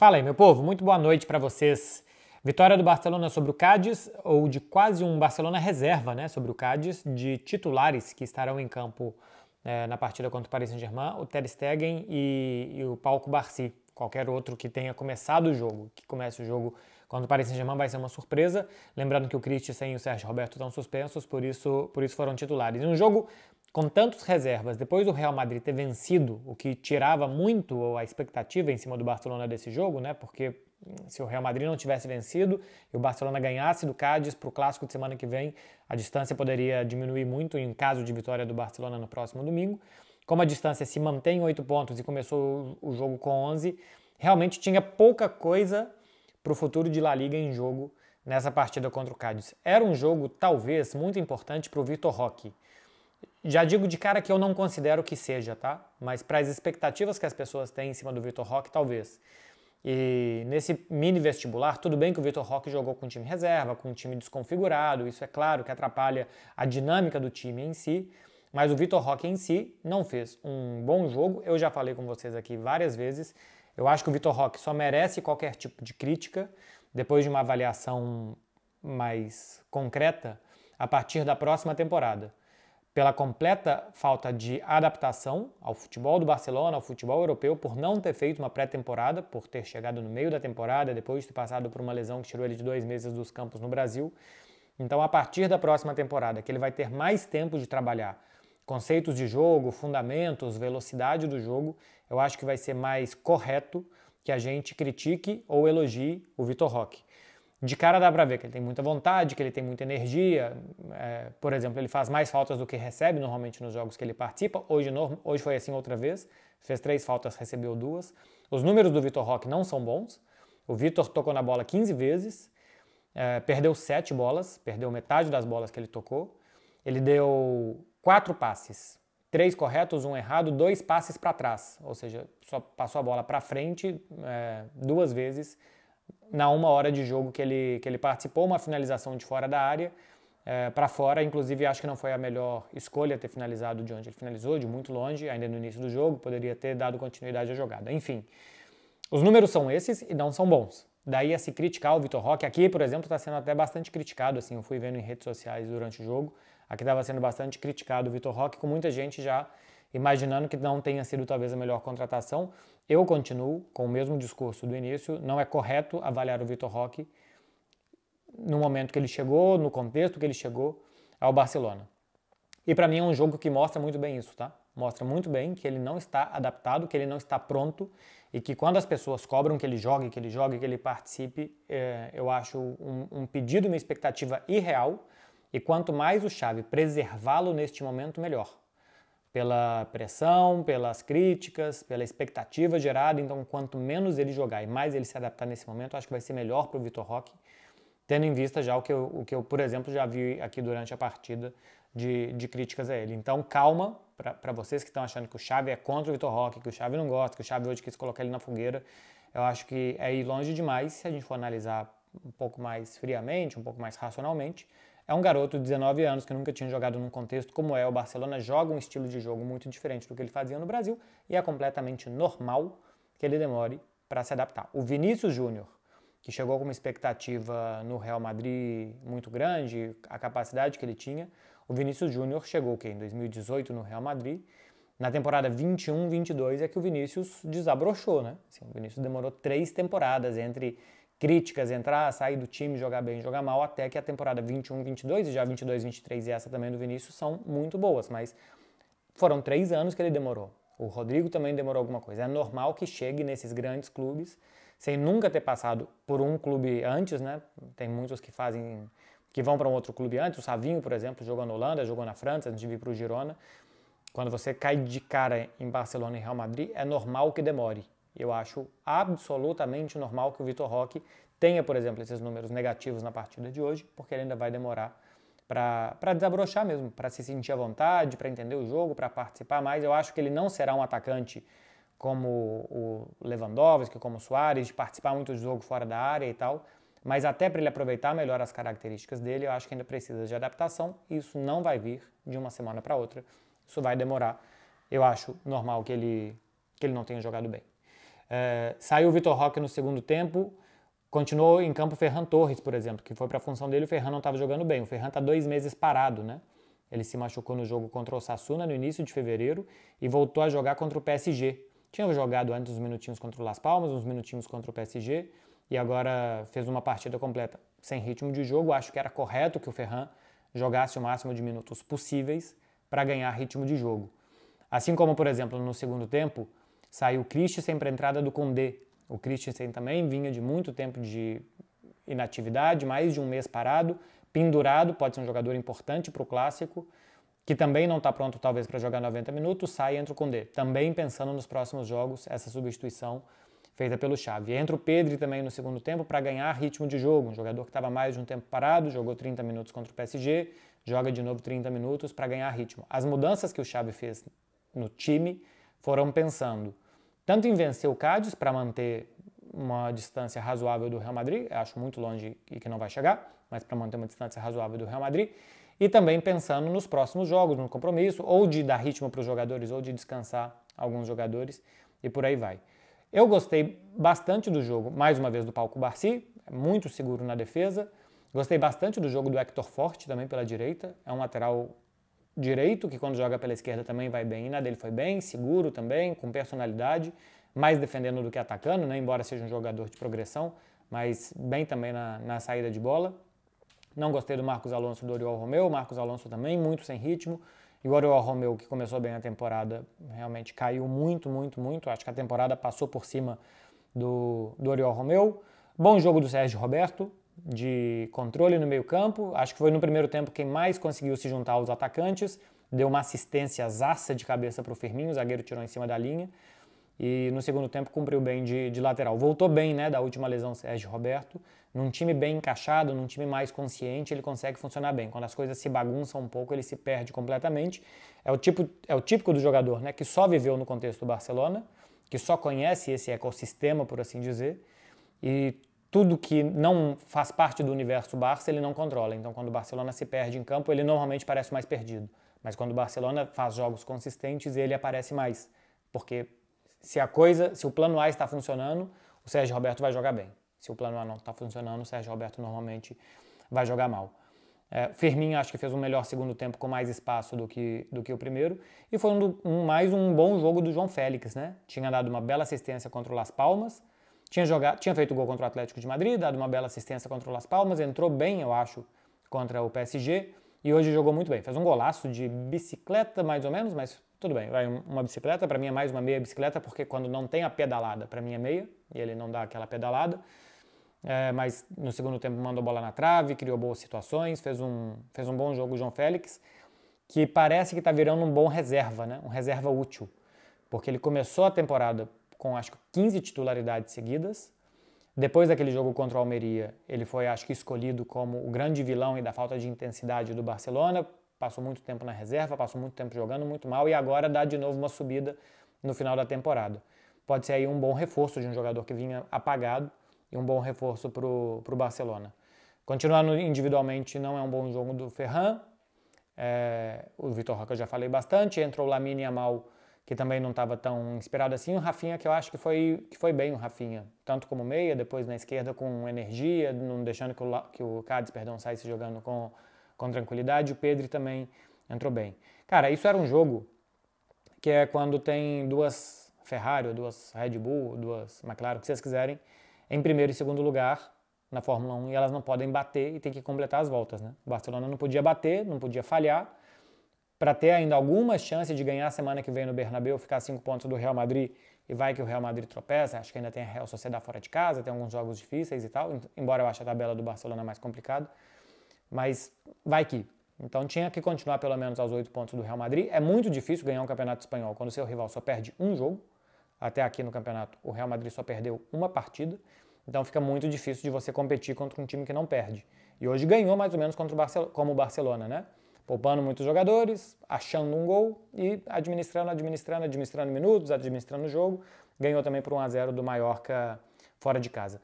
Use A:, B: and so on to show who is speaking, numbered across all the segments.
A: Fala aí, meu povo, muito boa noite para vocês. Vitória do Barcelona sobre o Cádiz, ou de quase um Barcelona reserva né, sobre o Cádiz, de titulares que estarão em campo é, na partida contra o Paris Saint-Germain, o Ter Stegen e, e o Palco Barci. Qualquer outro que tenha começado o jogo, que comece o jogo contra o Paris Saint-Germain vai ser uma surpresa. Lembrando que o Christensen e o Sérgio Roberto estão suspensos, por isso, por isso foram titulares. Um jogo com tantas reservas, depois do Real Madrid ter vencido, o que tirava muito a expectativa em cima do Barcelona desse jogo, né? Porque hum, se o Real Madrid não tivesse vencido e o Barcelona ganhasse do Cádiz para o clássico de semana que vem, a distância poderia diminuir muito em caso de vitória do Barcelona no próximo domingo. Como a distância se mantém em 8 pontos e começou o jogo com 11, realmente tinha pouca coisa para o futuro de La Liga em jogo nessa partida contra o Cádiz. Era um jogo, talvez, muito importante para o Vitor Roque, já digo de cara que eu não considero que seja, tá? Mas para as expectativas que as pessoas têm em cima do Vitor Roque, talvez. E nesse mini vestibular, tudo bem que o Vitor Roque jogou com time reserva, com time desconfigurado, isso é claro que atrapalha a dinâmica do time em si, mas o Vitor Roque em si não fez um bom jogo. Eu já falei com vocês aqui várias vezes. Eu acho que o Vitor Roque só merece qualquer tipo de crítica depois de uma avaliação mais concreta a partir da próxima temporada pela completa falta de adaptação ao futebol do Barcelona, ao futebol europeu, por não ter feito uma pré-temporada, por ter chegado no meio da temporada, depois de ter passado por uma lesão que tirou ele de dois meses dos campos no Brasil. Então, a partir da próxima temporada, que ele vai ter mais tempo de trabalhar conceitos de jogo, fundamentos, velocidade do jogo, eu acho que vai ser mais correto que a gente critique ou elogie o Vitor Roque. De cara dá pra ver que ele tem muita vontade, que ele tem muita energia. É, por exemplo, ele faz mais faltas do que recebe normalmente nos jogos que ele participa. Hoje, no, hoje foi assim outra vez. Fez três faltas, recebeu duas. Os números do Vitor Roque não são bons. O Vitor tocou na bola 15 vezes, é, perdeu sete bolas, perdeu metade das bolas que ele tocou. Ele deu quatro passes, três corretos, um errado, dois passes para trás, ou seja, só passou a bola para frente é, duas vezes na uma hora de jogo que ele, que ele participou, uma finalização de fora da área. É, para fora, inclusive acho que não foi a melhor escolha ter finalizado de onde ele finalizou, de muito longe, ainda no início do jogo, poderia ter dado continuidade à jogada. Enfim, os números são esses e não são bons. Daí a se criticar o Vitor Roque, aqui, por exemplo, está sendo até bastante criticado, assim, eu fui vendo em redes sociais durante o jogo, aqui estava sendo bastante criticado o Vitor Roque, com muita gente já imaginando que não tenha sido talvez a melhor contratação. Eu continuo com o mesmo discurso do início, não é correto avaliar o Vitor Roque no momento que ele chegou, no contexto que ele chegou ao Barcelona. E para mim é um jogo que mostra muito bem isso, tá? Mostra muito bem que ele não está adaptado, que ele não está pronto e que quando as pessoas cobram que ele jogue, que ele jogue, que ele participe, é, eu acho um, um pedido, uma expectativa irreal. E quanto mais o Xavi preservá-lo neste momento, melhor pela pressão, pelas críticas, pela expectativa gerada. Então, quanto menos ele jogar e mais ele se adaptar nesse momento, acho que vai ser melhor para o Vitor Roque, tendo em vista já o que, eu, o que eu, por exemplo, já vi aqui durante a partida de, de críticas a ele. Então, calma para vocês que estão achando que o Chave é contra o Vitor Roque, que o Chave não gosta, que o Chave hoje quis colocar ele na fogueira. Eu acho que é ir longe demais se a gente for analisar um pouco mais friamente, um pouco mais racionalmente. É um garoto de 19 anos que nunca tinha jogado num contexto como é. O Barcelona joga um estilo de jogo muito diferente do que ele fazia no Brasil e é completamente normal que ele demore para se adaptar. O Vinícius Júnior, que chegou com uma expectativa no Real Madrid muito grande, a capacidade que ele tinha, o Vinícius Júnior chegou que em 2018 no Real Madrid. Na temporada 21-22 é que o Vinícius desabrochou, né? Assim, o Vinícius demorou três temporadas entre críticas, entrar, sair do time, jogar bem, jogar mal, até que a temporada 21-22 e já 22-23 e essa também do Vinícius são muito boas, mas foram três anos que ele demorou. O Rodrigo também demorou alguma coisa. É normal que chegue nesses grandes clubes sem nunca ter passado por um clube antes, né? Tem muitos que fazem, que vão para um outro clube antes. O Savinho, por exemplo, jogou na Holanda, jogou na França, antes de vir para o Girona. Quando você cai de cara em Barcelona e Real Madrid, é normal que demore. Eu acho absolutamente normal que o Vitor Roque tenha, por exemplo, esses números negativos na partida de hoje, porque ele ainda vai demorar para desabrochar mesmo, para se sentir à vontade, para entender o jogo, para participar mais. Eu acho que ele não será um atacante como o Lewandowski, como o Soares, de participar muito do jogo fora da área e tal. Mas até para ele aproveitar melhor as características dele, eu acho que ainda precisa de adaptação e isso não vai vir de uma semana para outra. Isso vai demorar. Eu acho normal que ele, que ele não tenha jogado bem. É, saiu o Vitor Roque no segundo tempo, continuou em campo o Ferran Torres, por exemplo, que foi para a função dele. O Ferran não estava jogando bem. O Ferran está dois meses parado, né? Ele se machucou no jogo contra o Sassuna no início de fevereiro e voltou a jogar contra o PSG. Tinha jogado antes uns minutinhos contra o Las Palmas, uns minutinhos contra o PSG e agora fez uma partida completa sem ritmo de jogo. Acho que era correto que o Ferran jogasse o máximo de minutos possíveis para ganhar ritmo de jogo. Assim como, por exemplo, no segundo tempo, Saiu o Christensen para a entrada do Condé. O Christensen também vinha de muito tempo de inatividade, mais de um mês parado, pendurado, pode ser um jogador importante para o clássico, que também não está pronto talvez para jogar 90 minutos, sai e entra o Condé. Também pensando nos próximos jogos, essa substituição feita pelo Xavi. Entra o Pedro também no segundo tempo para ganhar ritmo de jogo, um jogador que estava mais de um tempo parado, jogou 30 minutos contra o PSG, joga de novo 30 minutos para ganhar ritmo. As mudanças que o Xavi fez no time foram pensando tanto em vencer o Cádiz para manter uma distância razoável do Real Madrid, acho muito longe e que não vai chegar, mas para manter uma distância razoável do Real Madrid, e também pensando nos próximos jogos, no compromisso, ou de dar ritmo para os jogadores, ou de descansar alguns jogadores, e por aí vai. Eu gostei bastante do jogo, mais uma vez, do Palco Barci, é muito seguro na defesa. Gostei bastante do jogo do Hector Forte também pela direita, é um lateral direito, que quando joga pela esquerda também vai bem, e na dele foi bem, seguro também, com personalidade, mais defendendo do que atacando, né? embora seja um jogador de progressão, mas bem também na, na saída de bola. Não gostei do Marcos Alonso do Oriol Romeu, Marcos Alonso também muito sem ritmo, e o Oriol Romeu, que começou bem a temporada, realmente caiu muito, muito, muito, acho que a temporada passou por cima do, do Oriol Romeu. Bom jogo do Sérgio Roberto, de controle no meio-campo. Acho que foi no primeiro tempo quem mais conseguiu se juntar aos atacantes. Deu uma assistência zaça de cabeça para o Firmino, o zagueiro tirou em cima da linha. E no segundo tempo cumpriu bem de, de lateral. Voltou bem né, da última lesão Sérgio Roberto. Num time bem encaixado, num time mais consciente, ele consegue funcionar bem. Quando as coisas se bagunçam um pouco, ele se perde completamente. É o, tipo, é o típico do jogador né, que só viveu no contexto do Barcelona, que só conhece esse ecossistema, por assim dizer, e tudo que não faz parte do universo Barça ele não controla. Então, quando o Barcelona se perde em campo, ele normalmente parece mais perdido. Mas quando o Barcelona faz jogos consistentes, ele aparece mais. Porque se a coisa, se o plano A está funcionando, o Sérgio Roberto vai jogar bem. Se o plano A não está funcionando, o Sérgio Roberto normalmente vai jogar mal. É, Firmino acho que fez um melhor segundo tempo com mais espaço do que, do que o primeiro. E foi um, um, mais um bom jogo do João Félix, né? Tinha dado uma bela assistência contra o Las Palmas tinha, jogado, tinha feito gol contra o Atlético de Madrid, dado uma bela assistência contra o Las Palmas, entrou bem, eu acho, contra o PSG e hoje jogou muito bem. Fez um golaço de bicicleta, mais ou menos, mas tudo bem. Vai uma bicicleta, para mim é mais uma meia bicicleta, porque quando não tem a pedalada, para mim é meia, e ele não dá aquela pedalada. É, mas no segundo tempo mandou bola na trave, criou boas situações, fez um, fez um bom jogo o João Félix, que parece que está virando um bom reserva, né? um reserva útil. Porque ele começou a temporada com acho que 15 titularidades seguidas. Depois daquele jogo contra o Almeria, ele foi acho que escolhido como o grande vilão e da falta de intensidade do Barcelona. Passou muito tempo na reserva, passou muito tempo jogando muito mal e agora dá de novo uma subida no final da temporada. Pode ser aí um bom reforço de um jogador que vinha apagado e um bom reforço para o Barcelona. Continuando individualmente, não é um bom jogo do Ferran. É, o Vitor Roca já falei bastante. Entrou o Lamine mal que também não estava tão inspirado assim. O Rafinha, que eu acho que foi, que foi bem o Rafinha, tanto como meia, depois na esquerda com energia, não deixando que o, que o Cádiz perdão, saísse jogando com, com tranquilidade. O Pedro também entrou bem. Cara, isso era um jogo que é quando tem duas Ferrari, duas Red Bull, duas McLaren, o que vocês quiserem, em primeiro e segundo lugar na Fórmula 1 e elas não podem bater e tem que completar as voltas, né? O Barcelona não podia bater, não podia falhar, para ter ainda alguma chance de ganhar semana que vem no Bernabéu, ficar cinco pontos do Real Madrid e vai que o Real Madrid tropeça, acho que ainda tem a Real Sociedade fora de casa, tem alguns jogos difíceis e tal, embora eu ache a tabela do Barcelona mais complicada, mas vai que. Então tinha que continuar pelo menos aos oito pontos do Real Madrid. É muito difícil ganhar um campeonato espanhol quando seu rival só perde um jogo. Até aqui no campeonato, o Real Madrid só perdeu uma partida. Então fica muito difícil de você competir contra um time que não perde. E hoje ganhou mais ou menos contra o Barcelona, como o Barcelona, né? poupando muitos jogadores, achando um gol e administrando, administrando, administrando minutos, administrando o jogo. Ganhou também por 1 a 0 do Mallorca fora de casa.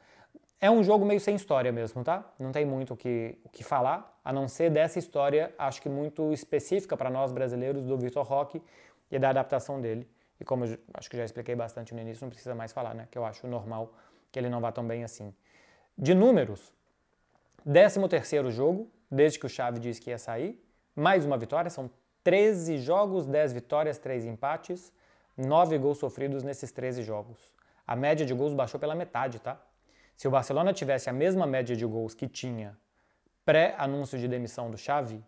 A: É um jogo meio sem história mesmo, tá? Não tem muito o que, o que falar, a não ser dessa história, acho que muito específica para nós brasileiros, do Vitor Roque e da adaptação dele. E como eu, acho que já expliquei bastante no início, não precisa mais falar, né? Que eu acho normal que ele não vá tão bem assim. De números, 13 terceiro jogo, desde que o Xavi disse que ia sair, mais uma vitória, são 13 jogos, 10 vitórias, 3 empates, 9 gols sofridos nesses 13 jogos. A média de gols baixou pela metade, tá? Se o Barcelona tivesse a mesma média de gols que tinha pré-anúncio de demissão do Xavi,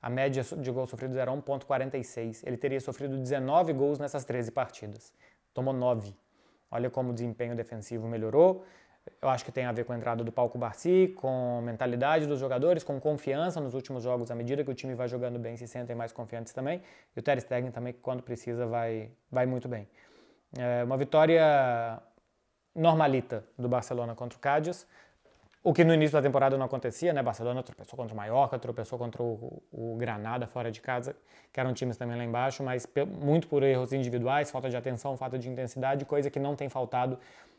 A: a média de gols sofridos era 1.46. Ele teria sofrido 19 gols nessas 13 partidas. Tomou 9. Olha como o desempenho defensivo melhorou, eu acho que tem a ver com a entrada do Palco Barci, com a mentalidade dos jogadores, com confiança nos últimos jogos, à medida que o time vai jogando bem, se sentem mais confiantes também. E o Ter Stegen também, quando precisa, vai, vai muito bem. É uma vitória normalita do Barcelona contra o Cádiz, o que no início da temporada não acontecia, né? Barcelona tropeçou contra o Mallorca, tropeçou contra o, o Granada fora de casa, que eram times também lá embaixo, mas muito por erros individuais, falta de atenção, falta de intensidade, coisa que não tem faltado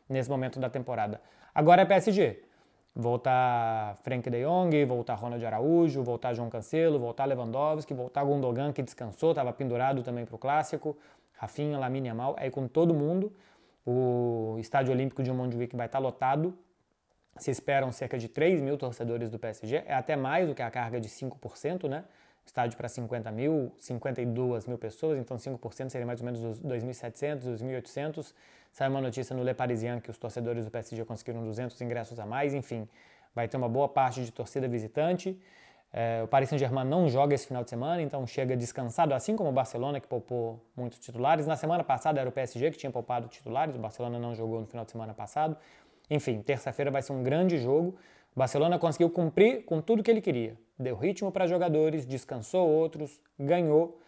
A: nesse momento da temporada. Agora é PSG. Voltar Frank de Jong, voltar Ronald Araújo, voltar João Cancelo, voltar Lewandowski, voltar Gundogan, que descansou, estava pendurado também para o Clássico, Rafinha, Lamine Amal, aí com todo mundo. O Estádio Olímpico de Montjuic vai estar tá lotado. Se esperam cerca de 3 mil torcedores do PSG, é até mais do que a carga de 5%, né? estádio para 50 mil, 52 mil pessoas, então 5% seria mais ou menos os 2.700, 2.800. Sai uma notícia no Le Parisien que os torcedores do PSG conseguiram 200 ingressos a mais, enfim, vai ter uma boa parte de torcida visitante. É, o Paris Saint-Germain não joga esse final de semana, então chega descansado, assim como o Barcelona, que poupou muitos titulares. Na semana passada era o PSG que tinha poupado titulares, o Barcelona não jogou no final de semana passado. Enfim, terça-feira vai ser um grande jogo. Barcelona conseguiu cumprir com tudo que ele queria. Deu ritmo para jogadores, descansou outros, ganhou.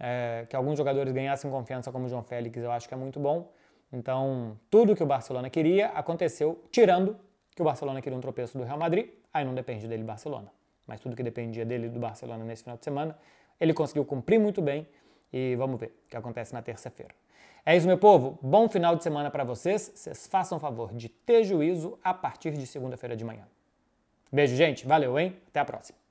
A: É, que alguns jogadores ganhassem confiança, como o João Félix, eu acho que é muito bom. Então, tudo que o Barcelona queria aconteceu, tirando que o Barcelona queria um tropeço do Real Madrid, aí não depende dele Barcelona. Mas tudo que dependia dele do Barcelona nesse final de semana, ele conseguiu cumprir muito bem e vamos ver o que acontece na terça-feira. É isso, meu povo. Bom final de semana para vocês. Vocês façam favor de ter juízo a partir de segunda-feira de manhã. Beijo, gente. Valeu, hein? Até a próxima.